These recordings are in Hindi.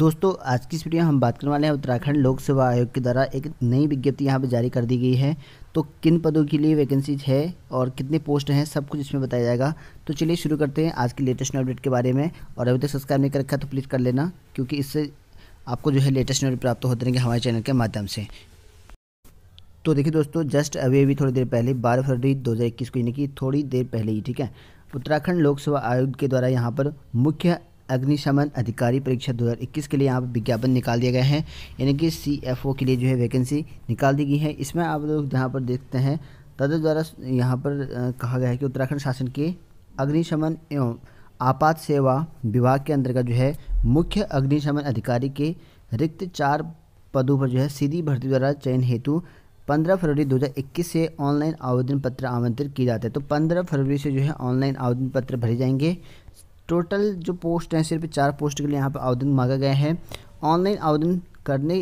दोस्तों आज की इस वीडियो में हम बात करने वाले हैं उत्तराखंड लोक सेवा आयोग के द्वारा एक नई विज्ञप्ति यहाँ पर जारी कर दी गई है तो किन पदों के लिए वैकेंसीज है और कितने पोस्ट हैं सब कुछ इसमें बताया जाएगा तो चलिए शुरू करते हैं आज की लेटेस्ट अपडेट के बारे में और अभी तक सब्सक्राइब नहीं कर रखा तो प्लीज़ कर लेना क्योंकि इससे आपको जो है लेटेस्ट अपडेट प्राप्त होते रहेंगे हमारे चैनल के माध्यम से तो देखिए दोस्तों जस्ट अभी अभी थोड़ी देर पहले बारह फरवरी दो को यानी कि थोड़ी देर पहले ही ठीक है उत्तराखंड लोक सेवा आयोग के द्वारा यहाँ पर मुख्य अग्निशमन अधिकारी परीक्षा 2021 के लिए यहाँ पर विज्ञापन निकाल दिया गया है यानी कि सी के लिए जो है वैकेंसी निकाल दी गई है इसमें आप लोग यहाँ पर देखते हैं तद द्वारा यहाँ पर कहा गया है कि उत्तराखंड शासन के अग्निशमन एवं आपात सेवा विभाग के अंतर्गत जो है मुख्य अग्निशमन अधिकारी के रिक्त चार पदों पर जो है सीधी भर्ती द्वारा चयन हेतु 15 फरवरी 2021 से ऑनलाइन आवेदन पत्र आमंत्रित किए जाते हैं तो 15 फरवरी से जो है ऑनलाइन आवेदन पत्र भरे जाएंगे टोटल जो पोस्ट हैं सिर्फ चार पोस्ट के लिए यहाँ पर आवेदन मांगा गया है ऑनलाइन आवेदन करने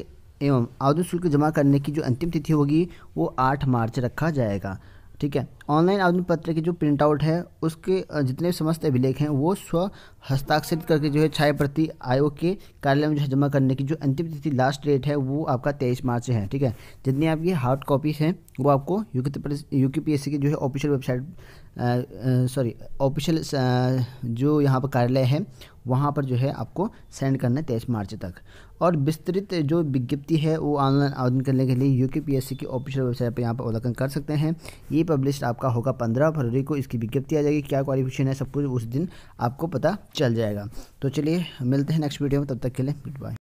एवं आवेदन शुल्क जमा करने की जो अंतिम तिथि होगी वो आठ मार्च रखा जाएगा ठीक है ऑनलाइन आवेदन पत्र की जो प्रिंट आउट है उसके जितने समस्त अभिलेख हैं वो स्व हस्ताक्षरित करके जो है छाया प्रति आयोग के कार्यालय में जो है जमा करने की जो अंतिम तिथि लास्ट डेट है वो आपका तेईस मार्च है ठीक है जितनी आपकी हार्ड कॉपीज हैं वो आपको यू के की जो है ऑफिशियल वेबसाइट सॉरी ऑफिशियल जो यहाँ पर कार्यालय है वहाँ पर जो है आपको सेंड करना है तेईस मार्च तक और विस्तृत जो विज्ञप्ति है वो ऑनलाइन आवेदन करने के लिए यू के पी एस सी की ऑफिशियल वेबसाइट पर यहाँ पर अवलोकन कर सकते हैं ये पब्लिश आपका होगा पंद्रह फरवरी को इसकी विज्ञप्ति आ जाएगी क्या क्वालिफिकेशन है सब कुछ उस दिन आपको पता चल जाएगा तो चलिए मिलते हैं नेक्स्ट वीडियो में तब तक के लिए गुड बाय